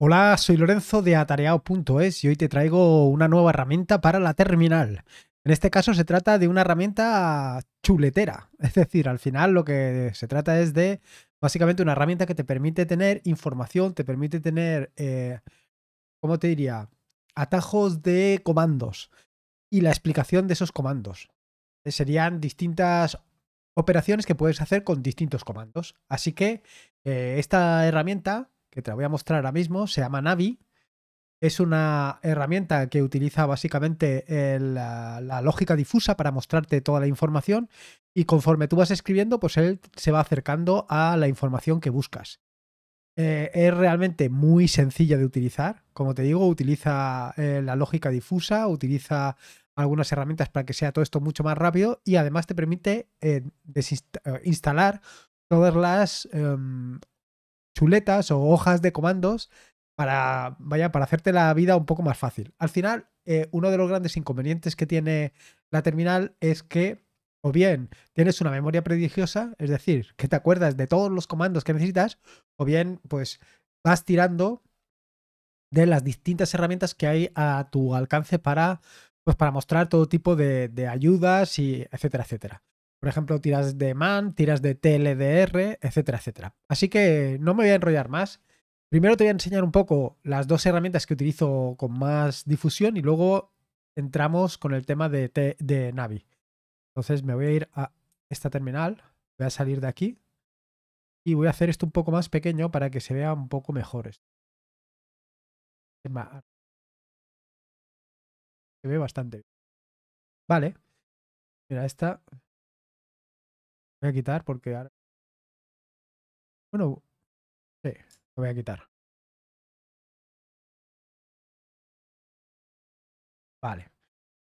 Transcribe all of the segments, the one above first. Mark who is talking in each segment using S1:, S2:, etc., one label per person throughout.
S1: Hola, soy Lorenzo de atareado.es y hoy te traigo una nueva herramienta para la terminal. En este caso se trata de una herramienta chuletera, es decir, al final lo que se trata es de básicamente una herramienta que te permite tener información, te permite tener, eh, ¿cómo te diría? Atajos de comandos y la explicación de esos comandos. Eh, serían distintas operaciones que puedes hacer con distintos comandos. Así que eh, esta herramienta que te la voy a mostrar ahora mismo, se llama Navi. Es una herramienta que utiliza básicamente la, lógica difusa para mostrarte toda la información y conforme tú vas escribiendo, pues él se va acercando a la información que buscas. Eh, es realmente muy sencilla de utilizar. Como te digo, utiliza eh, la lógica difusa, utiliza algunas herramientas para que sea todo esto mucho más rápido y además te permite eh, instalar todas las em, chuletas o hojas de comandos para, vaya, para hacerte la vida un poco más fácil. Al final, eh, uno de los grandes inconvenientes que tiene la terminal es que o bien tienes una memoria prodigiosa, es decir, que te acuerdas de todos los comandos que necesitas, o bien pues vas tirando de las distintas herramientas que hay a tu alcance para, pues, para mostrar todo tipo de, de ayudas y etcétera, etcétera. Por ejemplo, tiras de MAN, tiras de TLDR, etcétera, etcétera. Así que no me voy a enrollar más. Primero te voy a enseñar un poco las dos herramientas que utilizo con más difusión y luego entramos con el tema de, de Navi. Entonces me voy a ir a esta terminal, voy
S2: a salir de aquí y voy a hacer esto un poco más pequeño para que se vea un poco mejor.
S3: Se ve bastante Vale. Mira, esta Voy a quitar porque ahora... Bueno, sí, lo voy a quitar. Vale.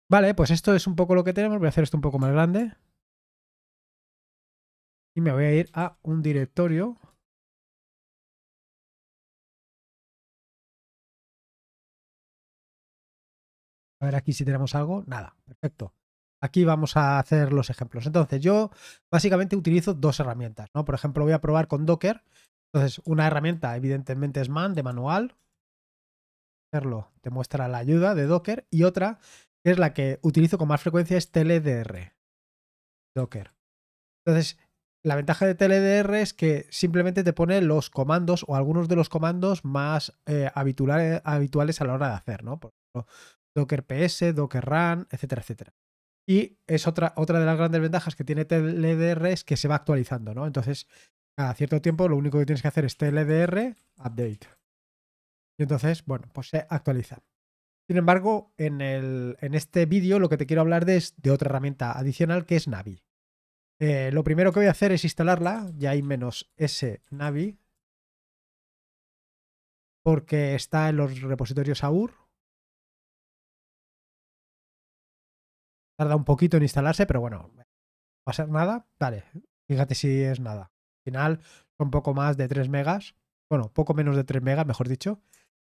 S3: Vale, pues esto es un poco lo que tenemos. Voy a hacer esto un poco más grande. Y me voy a ir a un directorio. A ver aquí si tenemos algo.
S2: Nada, perfecto. Aquí vamos a hacer los ejemplos. Entonces, yo básicamente utilizo
S1: dos herramientas, ¿no? Por ejemplo, voy a probar con Docker. Entonces, una herramienta, evidentemente, es man de manual. Hacerlo te muestra la ayuda de Docker. Y otra, que es la que utilizo con más frecuencia, es TLDR. Docker. Entonces, la ventaja de TLDR es que simplemente te pone los comandos o algunos de los comandos más eh, eh, habituales, a la hora de hacer, Por ejemplo, Docker PS, Docker Run, etcétera, etcétera. Y es otra, otra de las grandes ventajas que tiene TLDR es que se va actualizando, ¿no? Entonces, a cierto tiempo lo único que tienes que hacer es TLDR update. Y entonces, bueno, pues se actualiza. Sin embargo, en, el, en este vídeo lo que te quiero hablar de es de otra herramienta adicional que es Navi. Eh, lo primero que voy a hacer es
S2: instalarla, ya hay menos S Navi, porque está en los repositorios AUR Tarda un poquito en instalarse, pero bueno, va a ser nada. Vale, fíjate
S1: si es nada. Al final son poco más de 3 megas, bueno, poco menos de 3 megas, mejor dicho.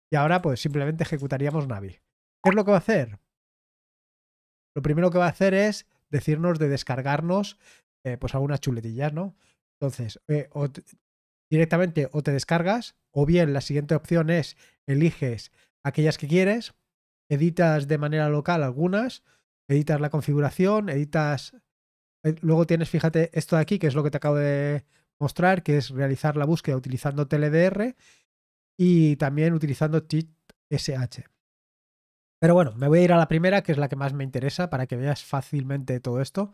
S1: Y ahora pues simplemente ejecutaríamos Navi. ¿Qué es lo que va a hacer? Lo primero que va a hacer es decirnos de descargarnos eh, pues algunas chuletillas, ¿no? Entonces, eh, directamente o te descargas, o bien la siguiente opción es eliges aquellas que quieres, editas de manera local algunas, editas la configuración, editas... Eh, luego tienes, fíjate, esto de aquí, que es lo que te acabo de mostrar, que es realizar la búsqueda utilizando TLDR y también utilizando TIT-SH. Pero bueno, me voy a ir a la primera, que es la que más me interesa, para que veas fácilmente todo esto.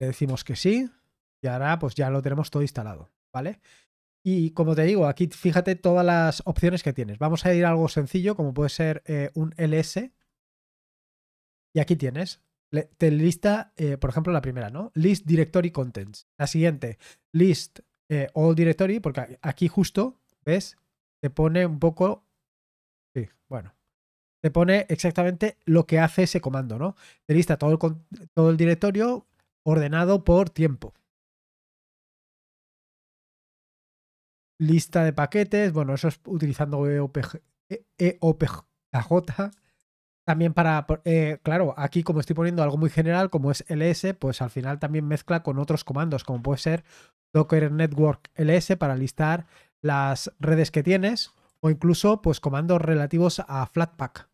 S1: Le decimos que sí, y ahora pues ya lo tenemos todo instalado, ¿vale? Y como te digo, aquí fíjate todas las opciones que tienes. Vamos a ir a algo sencillo, como puede ser eh, un LS, y aquí tienes. Te lista, eh, por ejemplo, la primera, ¿no? List Directory Contents. La siguiente, list eh, All Directory, porque aquí justo, ¿ves? Te pone un poco. Sí, bueno. Te pone exactamente
S2: lo que hace ese comando, ¿no? Te lista todo el, todo el directorio ordenado por tiempo. Lista de paquetes, bueno, eso es utilizando EOPJ
S1: también para, eh, claro, aquí como estoy poniendo algo muy general, como es ls, pues al final también mezcla con otros comandos, como puede ser docker network ls para listar las redes que tienes o incluso pues comandos relativos a Flatpak.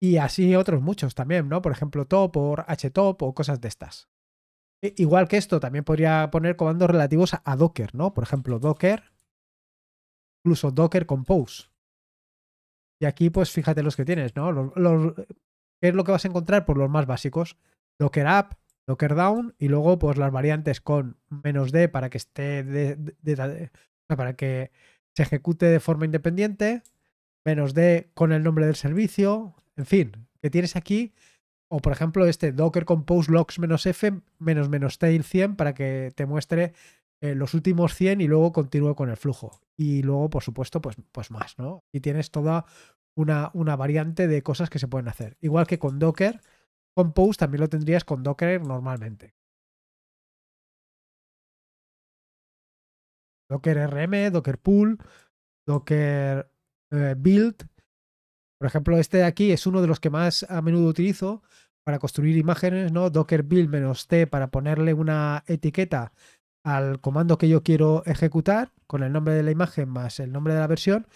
S1: Y así otros muchos también, ¿no? Por ejemplo, top o htop o cosas de estas. E, igual que esto, también podría poner comandos relativos a Docker, ¿no? Por ejemplo, Docker, incluso Docker Compose. Y aquí, pues fíjate los que tienes, ¿no? Los, ¿Qué es lo que vas a encontrar? Pues los más básicos. Docker up, Docker down y luego pues las variantes con menos D para que esté de, para que se ejecute de forma independiente, menos D con el nombre del servicio, en fin, que tienes aquí o por ejemplo este docker compose logs-f menos menos tail 100 para que te muestre eh, los últimos 100 y luego continúo con el flujo. Y luego, por supuesto, pues, pues más, ¿no? Y tienes toda una, una variante de cosas que se pueden hacer.
S2: Igual que con Docker, Compose también lo tendrías con Docker normalmente. Docker RM, Docker Pool, Docker eh, Build. Por ejemplo, este de aquí es uno de los que
S1: más a menudo utilizo para construir imágenes, ¿no? Docker build-t menos para ponerle una etiqueta al comando que yo quiero ejecutar con el nombre de la imagen más el nombre de la versión.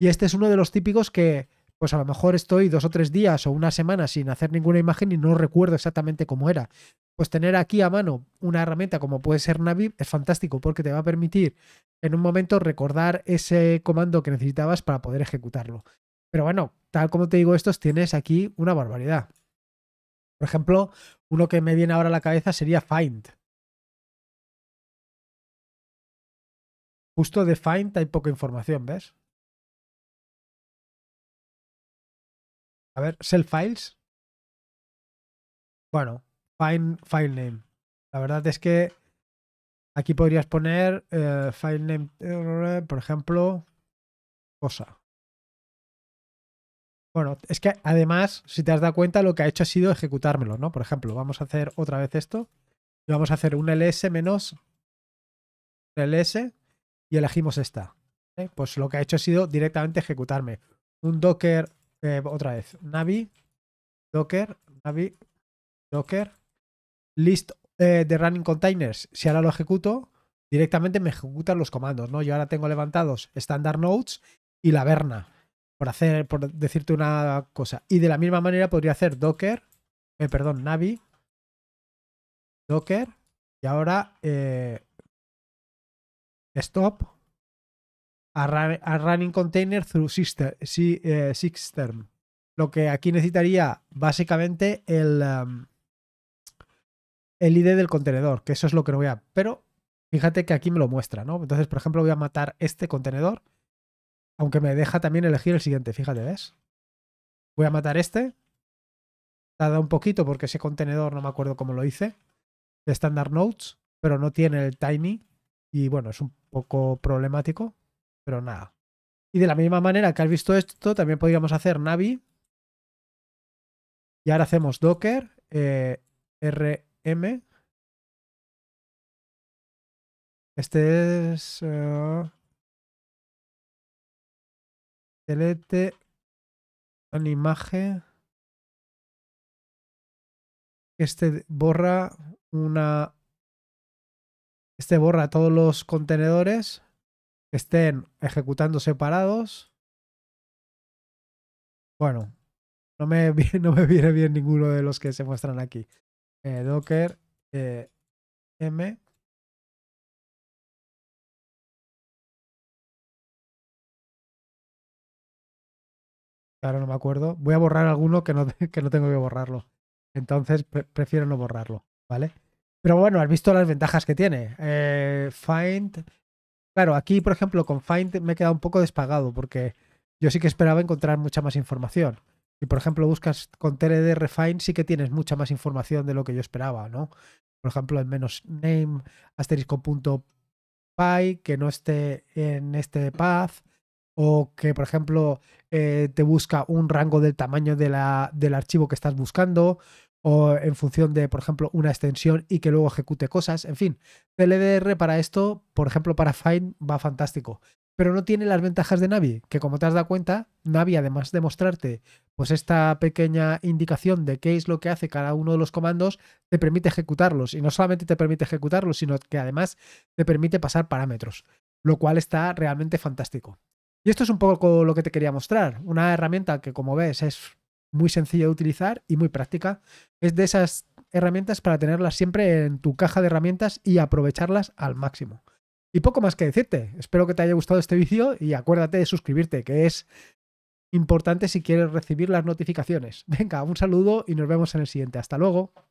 S1: Y este es uno de los típicos que, pues a lo mejor estoy dos o tres días o una semana sin hacer ninguna imagen y no recuerdo exactamente cómo era. Pues tener aquí a mano una herramienta como puede ser Naviv es fantástico porque te va a permitir en un momento recordar ese comando que necesitabas para poder ejecutarlo. Pero bueno, tal como te digo, estos tienes aquí
S2: una barbaridad. Por ejemplo, uno que me viene ahora a la cabeza sería Find.
S3: Justo de Find hay poca información, ¿ves? A ver, cell Files. Bueno, Find File Name. La verdad es
S2: que aquí podrías poner eh, File Name, por ejemplo, cosa. Bueno, es que además, si
S1: te has dado cuenta, lo que ha hecho ha sido ejecutármelo, ¿no? Por ejemplo, vamos a hacer otra vez esto. Y vamos a hacer un ls menos ls y elegimos esta. ¿eh? Pues lo que ha hecho ha sido directamente ejecutarme. Un Docker, eh, otra vez, Navi, Docker, Navi, Docker, list eh, de running containers. Si ahora lo ejecuto, directamente me ejecutan los comandos, ¿no? Yo ahora tengo levantados standard nodes y la verna, por hacer, por decirte una cosa. Y de la misma manera
S2: podría hacer Docker, perdón, Navi, Docker, y ahora stop a, running container through system, si, eh, Lo que aquí necesitaría
S1: básicamente el, um, el ID del contenedor, que eso es lo que no voy a... Pero fíjate que aquí me lo muestra, ¿no? Entonces, por ejemplo, voy a matar este contenedor, aunque me deja también elegir el siguiente, fíjate, ¿ves? Voy a matar este. Tarda un poquito porque ese contenedor no me acuerdo cómo lo hice. De Standard Notes, pero no tiene el Tiny. Y bueno, es un poco problemático, pero nada.
S2: Y de la misma manera que has visto esto, también podríamos hacer Navi.
S3: Y ahora hacemos Docker, eh, RM. Este es... Eh, delete imagen. Este borra una
S2: este borra todos los contenedores que estén ejecutando separados. Bueno, no me,
S3: no me viene bien ninguno de los que se muestran aquí. Eh, Docker eh, M. Ahora no me acuerdo. Voy a borrar alguno que no,
S2: que no tengo que borrarlo. Entonces prefiero no borrarlo, ¿vale? Pero bueno, has visto
S1: las ventajas que tiene. Eh, Find. Claro, aquí, por ejemplo, con Find me he quedado un poco despagado porque yo sí que esperaba encontrar mucha más información. Y por ejemplo, buscas con TLD refine sí que tienes mucha más información de lo que yo esperaba, ¿no? Por ejemplo, el menos name, asterisco punto que no esté en este path, o que, por ejemplo, eh, te busca un rango del tamaño de la, del archivo que estás buscando, o en función de, por ejemplo, una extensión y que luego ejecute cosas. En fin, CLDR para esto, por ejemplo, para Find va fantástico. Pero no tiene las ventajas de Navi, que como te has dado cuenta, Navi, además de mostrarte pues esta pequeña indicación de qué es lo que hace cada uno de los comandos, te permite ejecutarlos. Y no solamente te permite ejecutarlos, sino que además te permite pasar parámetros, lo cual está realmente fantástico. Y esto es un poco lo que te quería mostrar, una herramienta que como ves es muy sencilla de utilizar y muy práctica. Es de esas herramientas para tenerlas siempre en tu caja de herramientas y aprovecharlas al máximo. Y poco más que decirte. Espero que te haya gustado este vídeo y acuérdate de suscribirte, que es importante si quieres recibir las notificaciones. Venga, un saludo y nos vemos en el siguiente. Hasta luego.